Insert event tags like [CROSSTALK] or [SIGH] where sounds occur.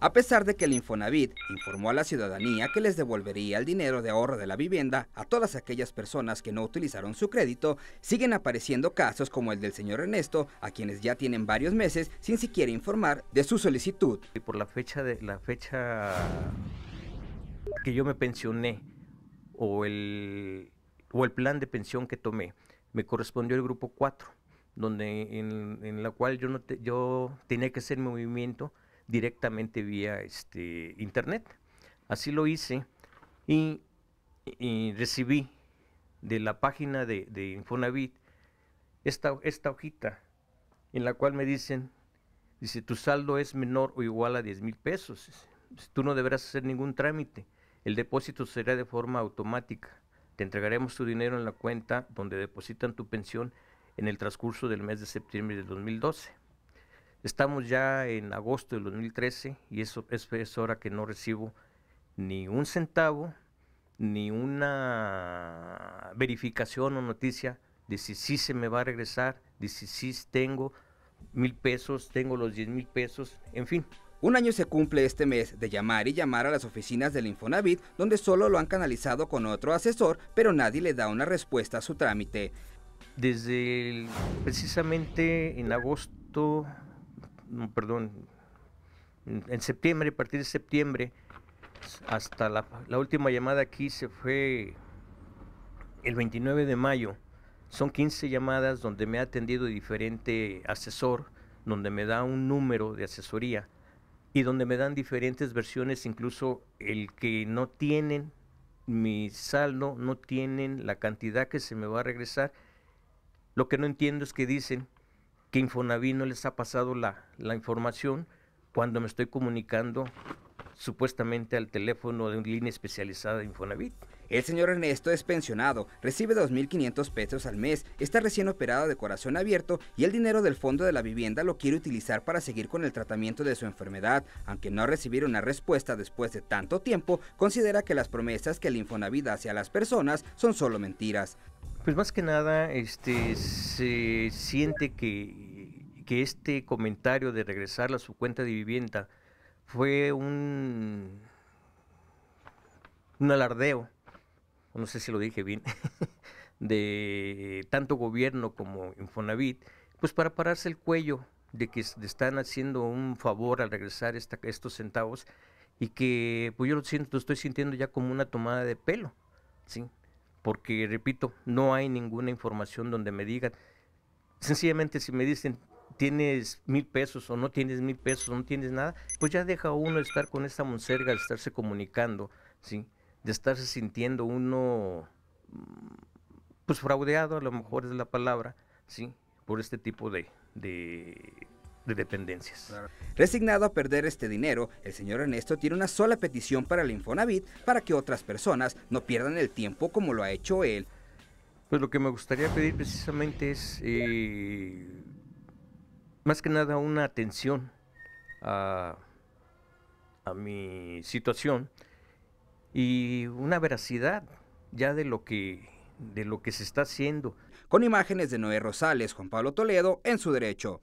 a pesar de que el Infonavit informó a la ciudadanía que les devolvería el dinero de ahorro de la vivienda a todas aquellas personas que no utilizaron su crédito, siguen apareciendo casos como el del señor Ernesto, a quienes ya tienen varios meses sin siquiera informar de su solicitud. Y por la fecha de la fecha que yo me pensioné o el o el plan de pensión que tomé, me correspondió el grupo 4, donde en, la cual yo no yo tenía que hacer movimiento directamente vía este, internet. Así lo hice y, recibí de la página de, Infonavit esta, esta hojita en la cual me dicen, dice, tu saldo es menor o igual a 10 mil pesos, tú no deberás hacer ningún trámite, el depósito será de forma automática, te entregaremos tu dinero en la cuenta donde depositan tu pensión en el transcurso del mes de septiembre de 2012. Estamos ya en agosto del 2013 y eso es, es hora que no recibo ni un centavo, ni una verificación o noticia de si sí se me va a regresar, de si sí tengo mil pesos, tengo los diez mil pesos, en fin. Un año se cumple este mes de llamar y llamar a las oficinas del Infonavit, donde solo lo han canalizado con otro asesor, pero nadie le da una respuesta a su trámite. Desde precisamente en agosto perdón, en septiembre, a partir de septiembre, hasta la, la, última llamada aquí se fue el 29 de mayo. Son 15 llamadas donde me ha atendido diferente asesor, donde me da un número de asesoría y donde me dan diferentes versiones, incluso el que no tienen mi saldo, no tienen la cantidad que se me va a regresar. Lo que no entiendo es que dicen que Infonavit no les ha pasado la, información cuando me estoy comunicando supuestamente al teléfono de una línea especializada de Infonavit. El señor Ernesto es pensionado, recibe 2.500 pesos al mes, está recién operado de corazón abierto y el dinero del fondo de la vivienda lo quiere utilizar para seguir con el tratamiento de su enfermedad. Aunque no recibir una respuesta después de tanto tiempo, considera que las promesas que el Infonavit hace a las personas son solo mentiras. Pues más que nada, este se siente que, este comentario de regresar a su cuenta de vivienda fue un, un alardeo, no sé si lo dije bien, [LAUGHS] de tanto gobierno como Infonavit, pues para pararse el cuello de que están haciendo un favor al regresar estos centavos y que pues yo lo siento, lo estoy sintiendo ya como una tomada de pelo, ¿sí? porque repito, no hay ninguna información donde me digan, sencillamente si me dicen tienes mil pesos o no tienes mil pesos, no tienes nada, pues ya deja uno estar con esta monserga, de estarse comunicando, ¿sí? de estarse sintiendo uno, mm, pues fraudeado a lo mejor es la palabra, ¿sí? por este tipo de, de de dependencias. Resignado a perder este dinero, el señor Ernesto tiene una sola petición para el Infonavit para que otras personas no pierdan el tiempo como lo ha hecho él. Pues lo que me gustaría pedir precisamente es eh, más que nada una atención a, a mi situación y una veracidad ya de lo que de lo que se está haciendo. Con imágenes de Noé Rosales, Juan Pablo Toledo, en su derecho.